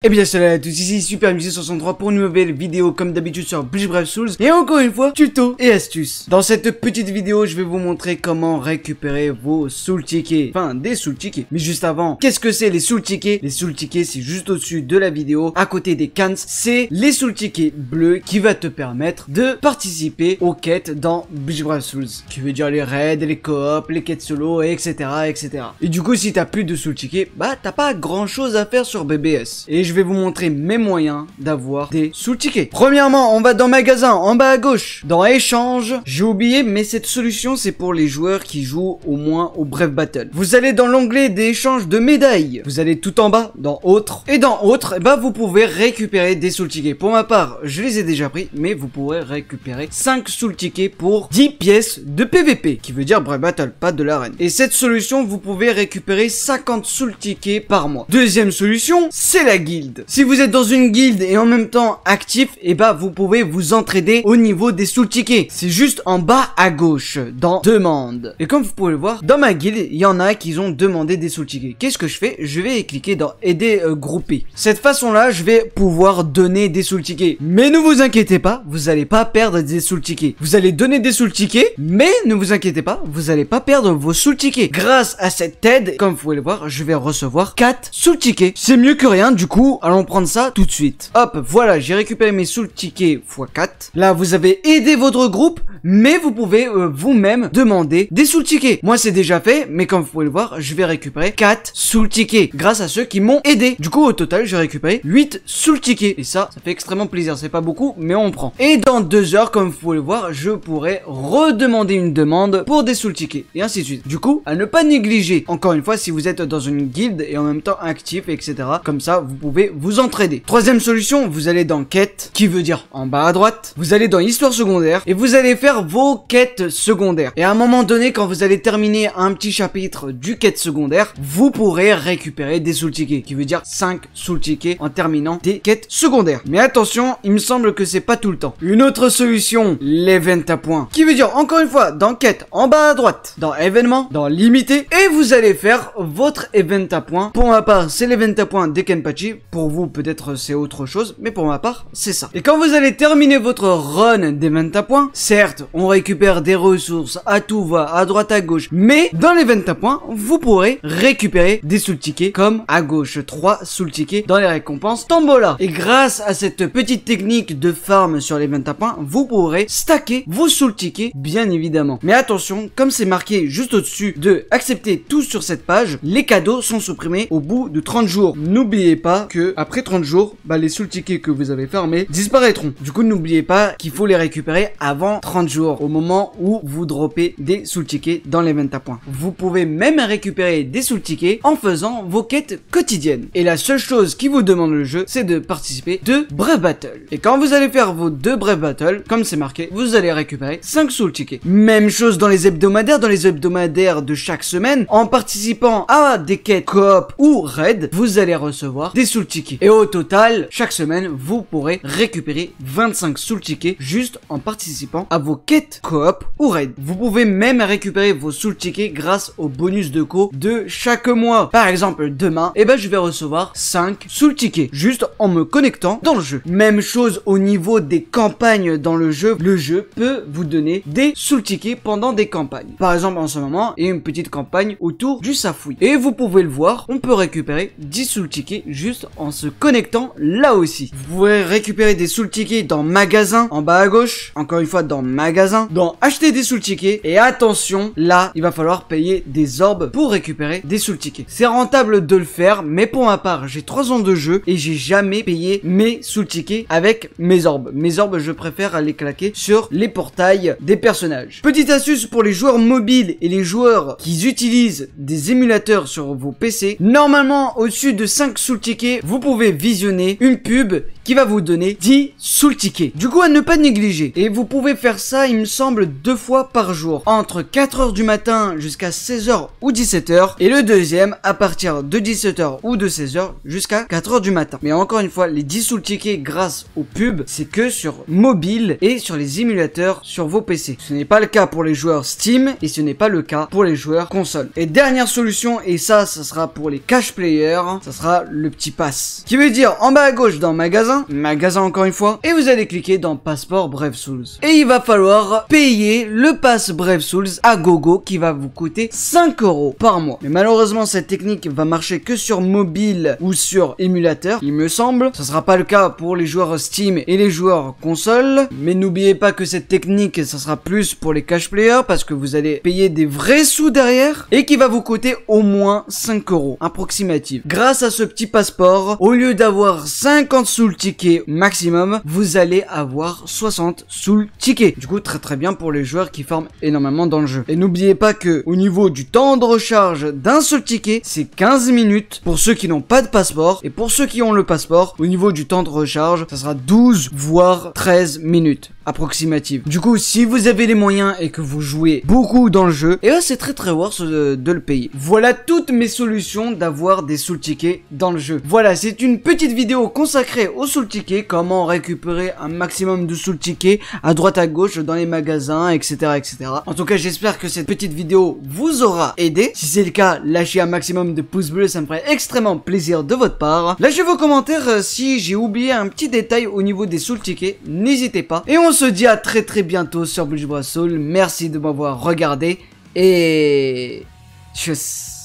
Et eh bien salut à tous, ici Super 63 pour une nouvelle vidéo comme d'habitude sur Bleach Brave Souls et encore une fois tuto et astuces. Dans cette petite vidéo, je vais vous montrer comment récupérer vos soul tickets, enfin des soul tickets. Mais juste avant, qu'est-ce que c'est les soul tickets Les soul tickets, c'est juste au-dessus de la vidéo, à côté des cans, c'est les soul tickets bleus qui va te permettre de participer aux quêtes dans Bleach Brave Souls, qui veut dire les raids, les coop, les quêtes solo, etc., etc. Et du coup, si t'as plus de soul tickets, bah t'as pas grand-chose à faire sur BBS je vais vous montrer mes moyens d'avoir des sous-tickets. Premièrement, on va dans magasin, en bas à gauche. Dans échange, j'ai oublié, mais cette solution, c'est pour les joueurs qui jouent au moins au Bref Battle. Vous allez dans l'onglet des échanges de médailles. Vous allez tout en bas, dans autres. Et dans autres, eh bah ben, vous pouvez récupérer des sous-tickets. Pour ma part, je les ai déjà pris, mais vous pourrez récupérer 5 sous-tickets pour 10 pièces de PVP, qui veut dire Bref Battle, pas de l'arène. Et cette solution, vous pouvez récupérer 50 sous-tickets par mois. Deuxième solution, c'est la guide si vous êtes dans une guilde et en même temps actif, et eh bah ben, vous pouvez vous entraider au niveau des sous-tickets. C'est juste en bas à gauche, dans demande. Et comme vous pouvez le voir, dans ma guilde, il y en a qui ont demandé des sous-tickets. Qu'est-ce que je fais Je vais cliquer dans aider euh, Grouper groupé. Cette façon-là, je vais pouvoir donner des sous-tickets. Mais ne vous inquiétez pas, vous allez pas perdre des sous-tickets. Vous allez donner des sous-tickets, mais ne vous inquiétez pas, vous allez pas perdre vos sous-tickets. Grâce à cette aide, comme vous pouvez le voir, je vais recevoir 4 sous-tickets. C'est mieux que rien, du coup, allons prendre ça tout de suite. Hop, voilà, j'ai récupéré mes sous tickets x4. Là, vous avez aidé votre groupe, mais vous pouvez euh, vous-même demander des sous tickets. Moi, c'est déjà fait, mais comme vous pouvez le voir, je vais récupérer 4 sous ticket grâce à ceux qui m'ont aidé. Du coup, au total, j'ai récupéré 8 sous ticket Et ça, ça fait extrêmement plaisir. C'est pas beaucoup, mais on prend. Et dans deux heures, comme vous pouvez le voir, je pourrai redemander une demande pour des sous tickets et ainsi de suite. Du coup, à ne pas négliger. Encore une fois, si vous êtes dans une guilde et en même temps actif, etc. Comme ça, vous pouvez vous entraider. Troisième solution, vous allez dans quête, qui veut dire en bas à droite. Vous allez dans histoire secondaire et vous allez faire vos quêtes secondaires. Et à un moment donné, quand vous allez terminer un petit chapitre du quête secondaire, vous pourrez récupérer des soul tickets qui veut dire 5 soul tickets en terminant des quêtes secondaires. Mais attention, il me semble que c'est pas tout le temps. Une autre solution, l'event à points, qui veut dire encore une fois dans quête en bas à droite, dans événement, dans limité, et vous allez faire votre event à points. Pour ma part, c'est l'event à points des Kenpachi pour vous, peut-être c'est autre chose, mais pour ma part, c'est ça. Et quand vous allez terminer votre run des 20 points, certes, on récupère des ressources à tout va, à droite, à gauche, mais dans les 20 points, vous pourrez récupérer des sous-tickets comme à gauche 3 sous-tickets dans les récompenses Tombola. Et grâce à cette petite technique de farm sur les 20 points, vous pourrez stacker vos sous-tickets, bien évidemment. Mais attention, comme c'est marqué juste au-dessus de accepter tout sur cette page, les cadeaux sont supprimés au bout de 30 jours. N'oubliez pas que après 30 jours, bah, les sous tickets que vous avez fermés disparaîtront. Du coup, n'oubliez pas qu'il faut les récupérer avant 30 jours, au moment où vous dropez des sous tickets dans les 20 à points. Vous pouvez même récupérer des sous tickets en faisant vos quêtes quotidiennes. Et la seule chose qui vous demande le jeu, c'est de participer de bref Battle. Et quand vous allez faire vos deux bref Battle, comme c'est marqué, vous allez récupérer 5 sous tickets. Même chose dans les hebdomadaires, dans les hebdomadaires de chaque semaine, en participant à des quêtes coop ou raid, vous allez recevoir des soul et au total, chaque semaine, vous pourrez récupérer 25 soul tickets juste en participant à vos quêtes coop ou raid. Vous pouvez même récupérer vos soul tickets grâce au bonus de co de chaque mois. Par exemple, demain, eh ben, je vais recevoir 5 soul tickets juste en me connectant dans le jeu. Même chose au niveau des campagnes dans le jeu. Le jeu peut vous donner des soul tickets pendant des campagnes. Par exemple, en ce moment, il y a une petite campagne autour du Safoui. Et vous pouvez le voir, on peut récupérer 10 soul tickets juste en se connectant là aussi. Vous pouvez récupérer des soul tickets dans magasin en bas à gauche, encore une fois dans magasin, dans acheter des soul tickets et attention, là, il va falloir payer des orbes pour récupérer des soul tickets. C'est rentable de le faire, mais pour ma part, j'ai 3 ans de jeu et j'ai jamais payé mes soul tickets avec mes orbes. Mes orbes, je préfère aller claquer sur les portails des personnages. Petite astuce pour les joueurs mobiles et les joueurs qui utilisent des émulateurs sur vos PC. Normalement, au-dessus de 5 soul tickets, vous pouvez visionner une pub qui va vous donner 10 sous le Du coup, à ne pas négliger. Et vous pouvez faire ça, il me semble, deux fois par jour. Entre 4h du matin jusqu'à 16h ou 17h. Et le deuxième, à partir de 17h ou de 16h jusqu'à 4h du matin. Mais encore une fois, les 10 sous le grâce aux pubs, c'est que sur mobile et sur les émulateurs sur vos PC. Ce n'est pas le cas pour les joueurs Steam et ce n'est pas le cas pour les joueurs console. Et dernière solution, et ça, ça sera pour les cash players, ça sera le petit pass. Qui veut dire en bas à gauche dans magasin, magasin, encore une fois, et vous allez cliquer dans Passeport Brave Souls. Et il va falloir payer le pass Brave Souls à gogo qui va vous coûter 5 euros par mois. Mais malheureusement, cette technique va marcher que sur mobile ou sur émulateur, il me semble. Ce sera pas le cas pour les joueurs Steam et les joueurs console. Mais n'oubliez pas que cette technique, ça sera plus pour les cash players parce que vous allez payer des vrais sous derrière et qui va vous coûter au moins 5 euros approximatif. Grâce à ce petit passeport, au lieu d'avoir 50 sous le maximum, vous allez avoir 60 sous tickets. Du coup, très très bien pour les joueurs qui forment énormément dans le jeu. Et n'oubliez pas que au niveau du temps de recharge d'un seul ticket, c'est 15 minutes pour ceux qui n'ont pas de passeport. Et pour ceux qui ont le passeport, au niveau du temps de recharge, ça sera 12 voire 13 minutes approximative. Du coup, si vous avez les moyens et que vous jouez beaucoup dans le jeu, et eh ben, c'est très très worth euh, de, le payer. Voilà toutes mes solutions d'avoir des soul tickets dans le jeu. Voilà, c'est une petite vidéo consacrée aux soul tickets, comment récupérer un maximum de sous tickets à droite à gauche dans les magasins, etc. etc. En tout cas, j'espère que cette petite vidéo vous aura aidé. Si c'est le cas, lâchez un maximum de pouces bleus, ça me ferait extrêmement plaisir de votre part. Lâchez vos commentaires euh, si j'ai oublié un petit détail au niveau des sous tickets, n'hésitez pas. Et on se se dit à très très bientôt sur Blue Soul. Merci de m'avoir regardé et... Tchuss